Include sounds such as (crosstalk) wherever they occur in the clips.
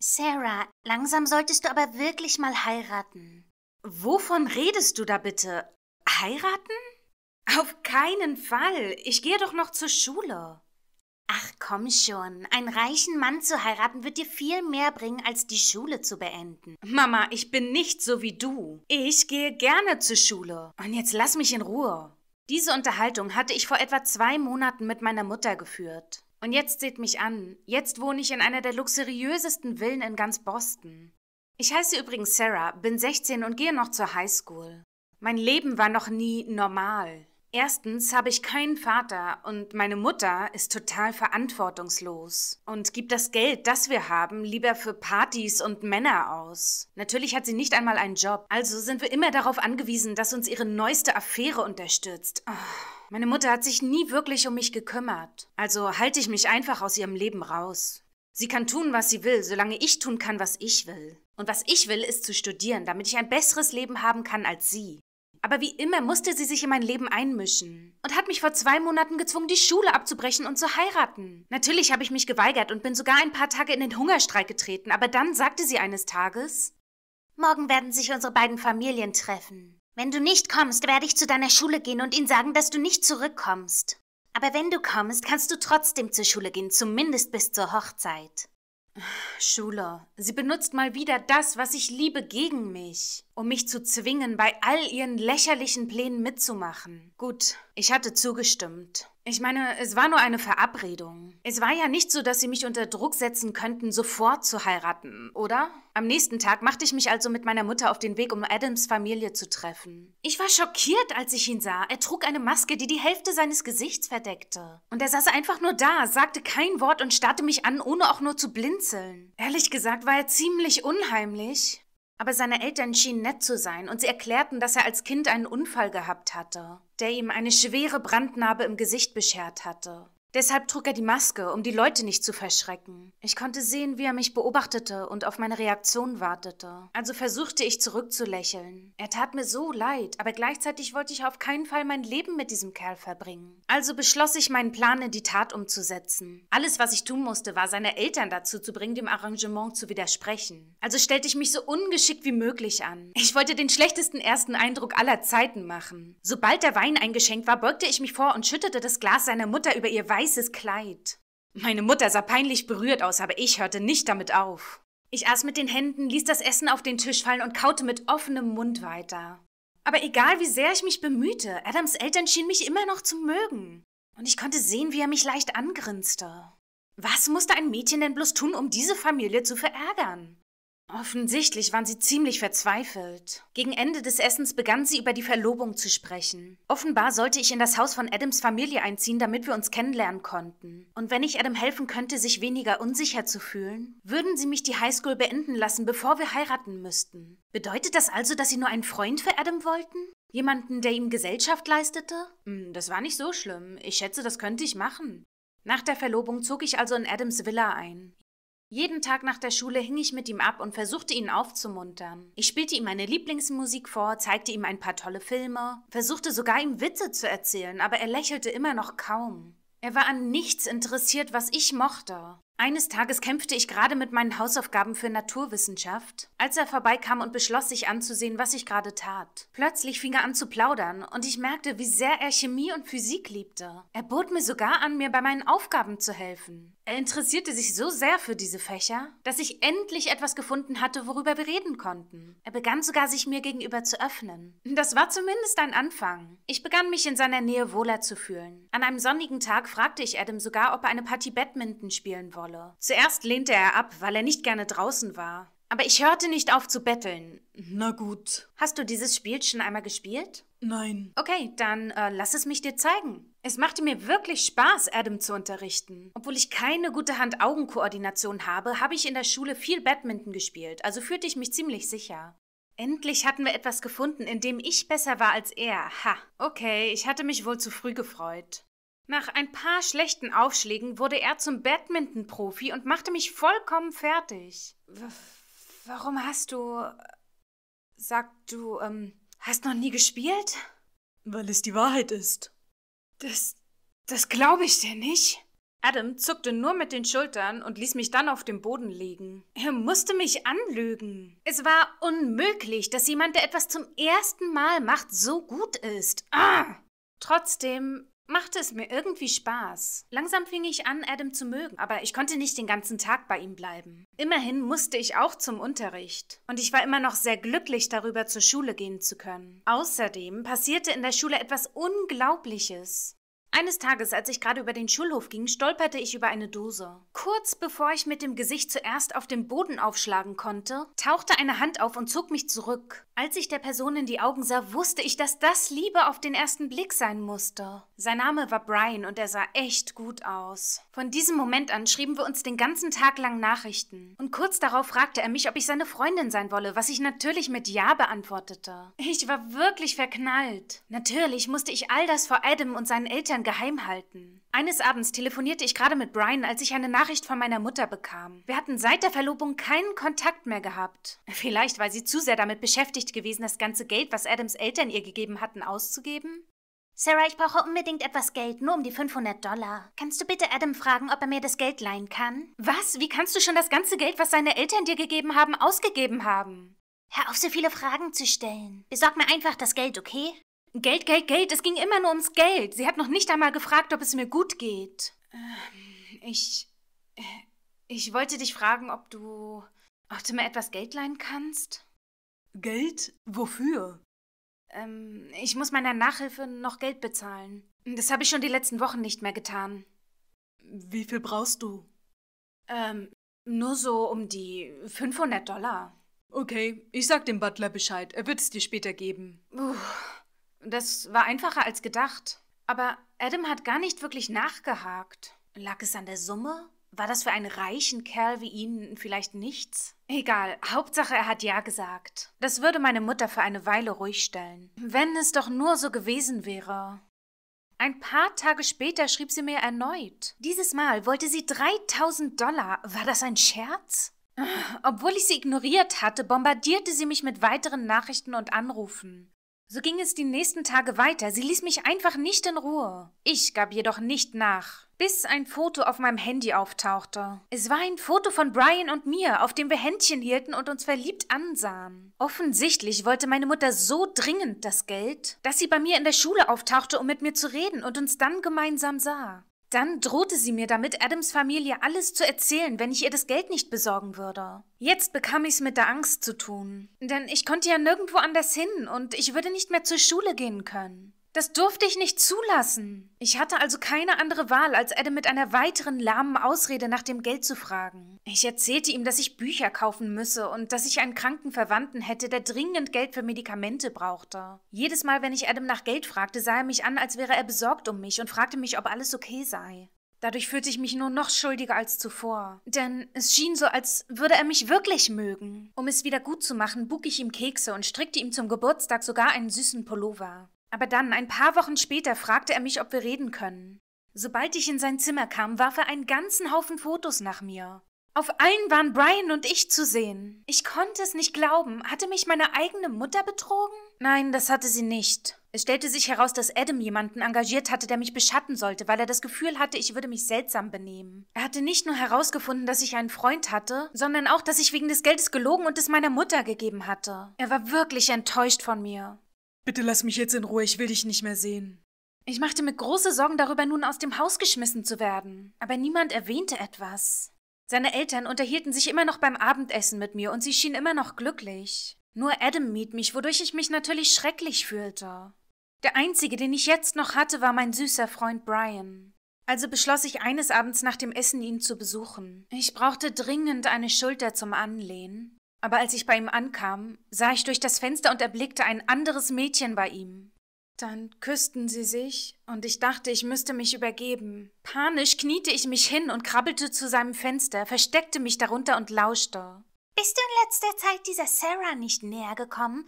Sarah, langsam solltest du aber wirklich mal heiraten. Wovon redest du da bitte? Heiraten? Auf keinen Fall. Ich gehe doch noch zur Schule. Ach komm schon, einen reichen Mann zu heiraten wird dir viel mehr bringen, als die Schule zu beenden. Mama, ich bin nicht so wie du. Ich gehe gerne zur Schule. Und jetzt lass mich in Ruhe. Diese Unterhaltung hatte ich vor etwa zwei Monaten mit meiner Mutter geführt. Und jetzt seht mich an. Jetzt wohne ich in einer der luxuriösesten Villen in ganz Boston. Ich heiße übrigens Sarah, bin 16 und gehe noch zur Highschool. Mein Leben war noch nie normal. Erstens habe ich keinen Vater und meine Mutter ist total verantwortungslos und gibt das Geld, das wir haben, lieber für Partys und Männer aus. Natürlich hat sie nicht einmal einen Job, also sind wir immer darauf angewiesen, dass uns ihre neueste Affäre unterstützt. Oh. Meine Mutter hat sich nie wirklich um mich gekümmert, also halte ich mich einfach aus ihrem Leben raus. Sie kann tun, was sie will, solange ich tun kann, was ich will. Und was ich will, ist zu studieren, damit ich ein besseres Leben haben kann als sie. Aber wie immer musste sie sich in mein Leben einmischen und hat mich vor zwei Monaten gezwungen, die Schule abzubrechen und zu heiraten. Natürlich habe ich mich geweigert und bin sogar ein paar Tage in den Hungerstreik getreten, aber dann sagte sie eines Tages, Morgen werden sich unsere beiden Familien treffen. Wenn du nicht kommst, werde ich zu deiner Schule gehen und ihnen sagen, dass du nicht zurückkommst. Aber wenn du kommst, kannst du trotzdem zur Schule gehen, zumindest bis zur Hochzeit. Schule, sie benutzt mal wieder das, was ich liebe, gegen mich um mich zu zwingen, bei all ihren lächerlichen Plänen mitzumachen. Gut, ich hatte zugestimmt. Ich meine, es war nur eine Verabredung. Es war ja nicht so, dass sie mich unter Druck setzen könnten, sofort zu heiraten, oder? Am nächsten Tag machte ich mich also mit meiner Mutter auf den Weg, um Adams Familie zu treffen. Ich war schockiert, als ich ihn sah. Er trug eine Maske, die die Hälfte seines Gesichts verdeckte. Und er saß einfach nur da, sagte kein Wort und starrte mich an, ohne auch nur zu blinzeln. Ehrlich gesagt war er ziemlich unheimlich. Aber seine Eltern schienen nett zu sein und sie erklärten, dass er als Kind einen Unfall gehabt hatte, der ihm eine schwere Brandnarbe im Gesicht beschert hatte. Deshalb trug er die Maske, um die Leute nicht zu verschrecken. Ich konnte sehen, wie er mich beobachtete und auf meine Reaktion wartete. Also versuchte ich zurückzulächeln. Er tat mir so leid, aber gleichzeitig wollte ich auf keinen Fall mein Leben mit diesem Kerl verbringen. Also beschloss ich, meinen Plan in die Tat umzusetzen. Alles, was ich tun musste, war, seine Eltern dazu zu bringen, dem Arrangement zu widersprechen. Also stellte ich mich so ungeschickt wie möglich an. Ich wollte den schlechtesten ersten Eindruck aller Zeiten machen. Sobald der Wein eingeschenkt war, beugte ich mich vor und schüttete das Glas seiner Mutter über ihr Wein weißes Kleid. Meine Mutter sah peinlich berührt aus, aber ich hörte nicht damit auf. Ich aß mit den Händen, ließ das Essen auf den Tisch fallen und kaute mit offenem Mund weiter. Aber egal wie sehr ich mich bemühte, Adams Eltern schienen mich immer noch zu mögen. Und ich konnte sehen, wie er mich leicht angrinste. Was musste ein Mädchen denn bloß tun, um diese Familie zu verärgern? Offensichtlich waren sie ziemlich verzweifelt. Gegen Ende des Essens begann sie über die Verlobung zu sprechen. Offenbar sollte ich in das Haus von Adams Familie einziehen, damit wir uns kennenlernen konnten. Und wenn ich Adam helfen könnte, sich weniger unsicher zu fühlen, würden sie mich die Highschool beenden lassen, bevor wir heiraten müssten. Bedeutet das also, dass sie nur einen Freund für Adam wollten? Jemanden, der ihm Gesellschaft leistete? Hm, das war nicht so schlimm. Ich schätze, das könnte ich machen. Nach der Verlobung zog ich also in Adams Villa ein. Jeden Tag nach der Schule hing ich mit ihm ab und versuchte ihn aufzumuntern. Ich spielte ihm meine Lieblingsmusik vor, zeigte ihm ein paar tolle Filme, versuchte sogar ihm Witze zu erzählen, aber er lächelte immer noch kaum. Er war an nichts interessiert, was ich mochte. Eines Tages kämpfte ich gerade mit meinen Hausaufgaben für Naturwissenschaft, als er vorbeikam und beschloss, sich anzusehen, was ich gerade tat. Plötzlich fing er an zu plaudern und ich merkte, wie sehr er Chemie und Physik liebte. Er bot mir sogar an, mir bei meinen Aufgaben zu helfen. Er interessierte sich so sehr für diese Fächer, dass ich endlich etwas gefunden hatte, worüber wir reden konnten. Er begann sogar, sich mir gegenüber zu öffnen. Das war zumindest ein Anfang. Ich begann mich in seiner Nähe wohler zu fühlen. An einem sonnigen Tag fragte ich Adam sogar, ob er eine Party Badminton spielen wolle. Zuerst lehnte er ab, weil er nicht gerne draußen war. Aber ich hörte nicht auf zu betteln. Na gut. Hast du dieses Spiel schon einmal gespielt? Nein. Okay, dann äh, lass es mich dir zeigen. Es machte mir wirklich Spaß, Adam zu unterrichten. Obwohl ich keine gute Hand-Augen-Koordination habe, habe ich in der Schule viel Badminton gespielt, also fühlte ich mich ziemlich sicher. Endlich hatten wir etwas gefunden, in dem ich besser war als er. Ha. Okay, ich hatte mich wohl zu früh gefreut. Nach ein paar schlechten Aufschlägen wurde er zum Badminton-Profi und machte mich vollkommen fertig. Uff. Warum hast du. Sagt du, ähm, hast noch nie gespielt? Weil es die Wahrheit ist. Das. Das glaube ich dir nicht. Adam zuckte nur mit den Schultern und ließ mich dann auf dem Boden liegen. Er musste mich anlügen. Es war unmöglich, dass jemand, der etwas zum ersten Mal macht, so gut ist. Ah! Trotzdem machte es mir irgendwie Spaß. Langsam fing ich an, Adam zu mögen, aber ich konnte nicht den ganzen Tag bei ihm bleiben. Immerhin musste ich auch zum Unterricht. Und ich war immer noch sehr glücklich darüber, zur Schule gehen zu können. Außerdem passierte in der Schule etwas Unglaubliches. Eines Tages, als ich gerade über den Schulhof ging, stolperte ich über eine Dose. Kurz bevor ich mit dem Gesicht zuerst auf den Boden aufschlagen konnte, tauchte eine Hand auf und zog mich zurück. Als ich der Person in die Augen sah, wusste ich, dass das Liebe auf den ersten Blick sein musste. Sein Name war Brian und er sah echt gut aus. Von diesem Moment an schrieben wir uns den ganzen Tag lang Nachrichten. Und kurz darauf fragte er mich, ob ich seine Freundin sein wolle, was ich natürlich mit Ja beantwortete. Ich war wirklich verknallt. Natürlich musste ich all das vor Adam und seinen Eltern geheim halten. Eines Abends telefonierte ich gerade mit Brian, als ich eine Nachricht von meiner Mutter bekam. Wir hatten seit der Verlobung keinen Kontakt mehr gehabt. (laughs) Vielleicht war sie zu sehr damit beschäftigt gewesen, das ganze Geld, was Adams Eltern ihr gegeben hatten, auszugeben. Sarah, ich brauche unbedingt etwas Geld, nur um die 500 Dollar. Kannst du bitte Adam fragen, ob er mir das Geld leihen kann? Was? Wie kannst du schon das ganze Geld, was seine Eltern dir gegeben haben, ausgegeben haben? Hör auf, so viele Fragen zu stellen. Besorg mir einfach das Geld, okay? Geld, Geld, Geld, es ging immer nur ums Geld. Sie hat noch nicht einmal gefragt, ob es mir gut geht. Ähm, ich. Äh, ich wollte dich fragen, ob du. ob du mir etwas Geld leihen kannst? Geld? Wofür? Ähm, ich muss meiner Nachhilfe noch Geld bezahlen. Das habe ich schon die letzten Wochen nicht mehr getan. Wie viel brauchst du? Ähm, nur so um die 500 Dollar. Okay, ich sag dem Butler Bescheid. Er wird es dir später geben. Uff. Das war einfacher als gedacht. Aber Adam hat gar nicht wirklich nachgehakt. Lag es an der Summe? War das für einen reichen Kerl wie ihn vielleicht nichts? Egal, Hauptsache er hat ja gesagt. Das würde meine Mutter für eine Weile ruhig stellen. Wenn es doch nur so gewesen wäre. Ein paar Tage später schrieb sie mir erneut. Dieses Mal wollte sie 3000 Dollar. War das ein Scherz? Obwohl ich sie ignoriert hatte, bombardierte sie mich mit weiteren Nachrichten und Anrufen. So ging es die nächsten Tage weiter. Sie ließ mich einfach nicht in Ruhe. Ich gab jedoch nicht nach, bis ein Foto auf meinem Handy auftauchte. Es war ein Foto von Brian und mir, auf dem wir Händchen hielten und uns verliebt ansahen. Offensichtlich wollte meine Mutter so dringend das Geld, dass sie bei mir in der Schule auftauchte, um mit mir zu reden und uns dann gemeinsam sah. Dann drohte sie mir damit, Adams Familie alles zu erzählen, wenn ich ihr das Geld nicht besorgen würde. Jetzt bekam ich's mit der Angst zu tun. Denn ich konnte ja nirgendwo anders hin und ich würde nicht mehr zur Schule gehen können. Das durfte ich nicht zulassen. Ich hatte also keine andere Wahl, als Adam mit einer weiteren lahmen Ausrede nach dem Geld zu fragen. Ich erzählte ihm, dass ich Bücher kaufen müsse und dass ich einen kranken Verwandten hätte, der dringend Geld für Medikamente brauchte. Jedes Mal, wenn ich Adam nach Geld fragte, sah er mich an, als wäre er besorgt um mich und fragte mich, ob alles okay sei. Dadurch fühlte ich mich nur noch schuldiger als zuvor, denn es schien so, als würde er mich wirklich mögen. Um es wieder gut zu machen, buk ich ihm Kekse und strickte ihm zum Geburtstag sogar einen süßen Pullover. Aber dann, ein paar Wochen später, fragte er mich, ob wir reden können. Sobald ich in sein Zimmer kam, warf er einen ganzen Haufen Fotos nach mir. Auf allen waren Brian und ich zu sehen. Ich konnte es nicht glauben. Hatte mich meine eigene Mutter betrogen? Nein, das hatte sie nicht. Es stellte sich heraus, dass Adam jemanden engagiert hatte, der mich beschatten sollte, weil er das Gefühl hatte, ich würde mich seltsam benehmen. Er hatte nicht nur herausgefunden, dass ich einen Freund hatte, sondern auch, dass ich wegen des Geldes gelogen und es meiner Mutter gegeben hatte. Er war wirklich enttäuscht von mir. Bitte lass mich jetzt in Ruhe, ich will dich nicht mehr sehen. Ich machte mir große Sorgen darüber, nun aus dem Haus geschmissen zu werden, aber niemand erwähnte etwas. Seine Eltern unterhielten sich immer noch beim Abendessen mit mir und sie schienen immer noch glücklich. Nur Adam mied mich, wodurch ich mich natürlich schrecklich fühlte. Der einzige, den ich jetzt noch hatte, war mein süßer Freund Brian. Also beschloss ich eines Abends nach dem Essen ihn zu besuchen. Ich brauchte dringend eine Schulter zum Anlehnen aber als ich bei ihm ankam, sah ich durch das Fenster und erblickte ein anderes Mädchen bei ihm. Dann küssten sie sich, und ich dachte, ich müsste mich übergeben. Panisch kniete ich mich hin und krabbelte zu seinem Fenster, versteckte mich darunter und lauschte. Bist du in letzter Zeit dieser Sarah nicht näher gekommen?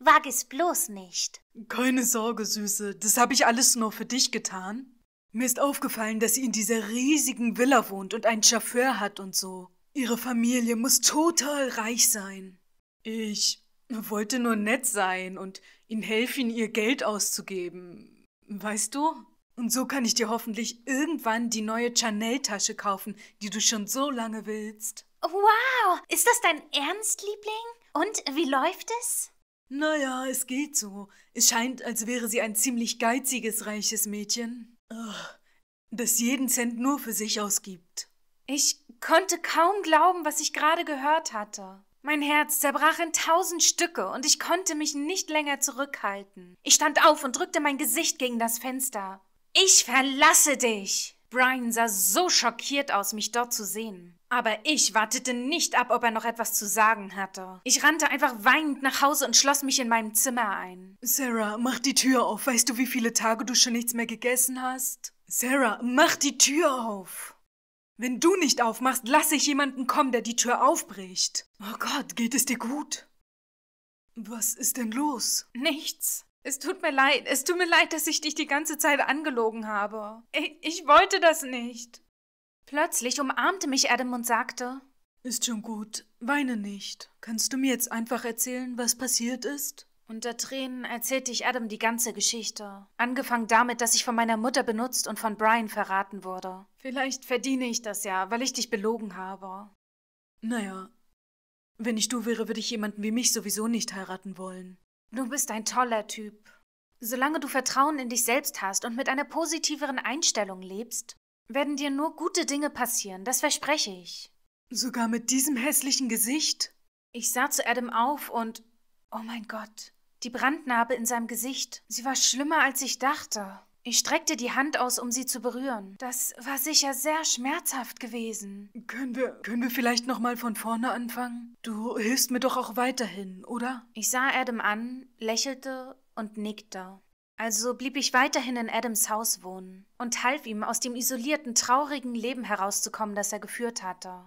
Wag es bloß nicht. Keine Sorge, Süße, das habe ich alles nur für dich getan. Mir ist aufgefallen, dass sie in dieser riesigen Villa wohnt und einen Chauffeur hat und so. Ihre Familie muss total reich sein. Ich wollte nur nett sein und ihnen helfen, ihr Geld auszugeben. Weißt du? Und so kann ich dir hoffentlich irgendwann die neue Chanel-Tasche kaufen, die du schon so lange willst. Wow! Ist das dein Ernst, Liebling? Und wie läuft es? Naja, es geht so. Es scheint, als wäre sie ein ziemlich geiziges, reiches Mädchen, Ugh, das jeden Cent nur für sich ausgibt. Ich konnte kaum glauben, was ich gerade gehört hatte. Mein Herz zerbrach in tausend Stücke und ich konnte mich nicht länger zurückhalten. Ich stand auf und drückte mein Gesicht gegen das Fenster. Ich verlasse dich! Brian sah so schockiert aus, mich dort zu sehen. Aber ich wartete nicht ab, ob er noch etwas zu sagen hatte. Ich rannte einfach weinend nach Hause und schloss mich in meinem Zimmer ein. Sarah, mach die Tür auf. Weißt du, wie viele Tage du schon nichts mehr gegessen hast? Sarah, mach die Tür auf. Wenn du nicht aufmachst, lasse ich jemanden kommen, der die Tür aufbricht. Oh Gott, geht es dir gut? Was ist denn los? Nichts. Es tut mir leid, es tut mir leid, dass ich dich die ganze Zeit angelogen habe. Ich, ich wollte das nicht. Plötzlich umarmte mich Adam und sagte: Ist schon gut, weine nicht. Kannst du mir jetzt einfach erzählen, was passiert ist? Unter Tränen erzählte ich Adam die ganze Geschichte. Angefangen damit, dass ich von meiner Mutter benutzt und von Brian verraten wurde. Vielleicht verdiene ich das ja, weil ich dich belogen habe. Naja, wenn ich du wäre, würde ich jemanden wie mich sowieso nicht heiraten wollen. Du bist ein toller Typ. Solange du Vertrauen in dich selbst hast und mit einer positiveren Einstellung lebst, werden dir nur gute Dinge passieren, das verspreche ich. Sogar mit diesem hässlichen Gesicht? Ich sah zu Adam auf und Oh mein Gott, die Brandnarbe in seinem Gesicht. Sie war schlimmer, als ich dachte. Ich streckte die Hand aus, um sie zu berühren. Das war sicher sehr schmerzhaft gewesen. Können wir, können wir vielleicht nochmal von vorne anfangen? Du hilfst mir doch auch weiterhin, oder? Ich sah Adam an, lächelte und nickte. Also blieb ich weiterhin in Adams Haus wohnen und half ihm, aus dem isolierten, traurigen Leben herauszukommen, das er geführt hatte.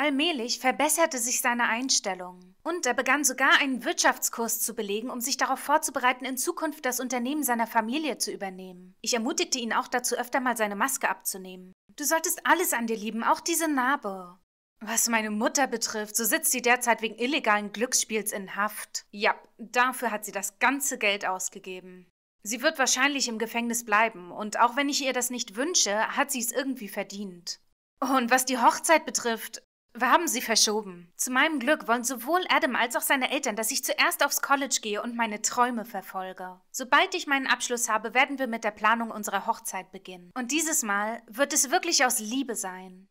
Allmählich verbesserte sich seine Einstellung. Und er begann sogar einen Wirtschaftskurs zu belegen, um sich darauf vorzubereiten, in Zukunft das Unternehmen seiner Familie zu übernehmen. Ich ermutigte ihn auch dazu, öfter mal seine Maske abzunehmen. Du solltest alles an dir lieben, auch diese Narbe. Was meine Mutter betrifft, so sitzt sie derzeit wegen illegalen Glücksspiels in Haft. Ja, dafür hat sie das ganze Geld ausgegeben. Sie wird wahrscheinlich im Gefängnis bleiben, und auch wenn ich ihr das nicht wünsche, hat sie es irgendwie verdient. Und was die Hochzeit betrifft, wir haben sie verschoben. Zu meinem Glück wollen sowohl Adam als auch seine Eltern, dass ich zuerst aufs College gehe und meine Träume verfolge. Sobald ich meinen Abschluss habe, werden wir mit der Planung unserer Hochzeit beginnen. Und dieses Mal wird es wirklich aus Liebe sein.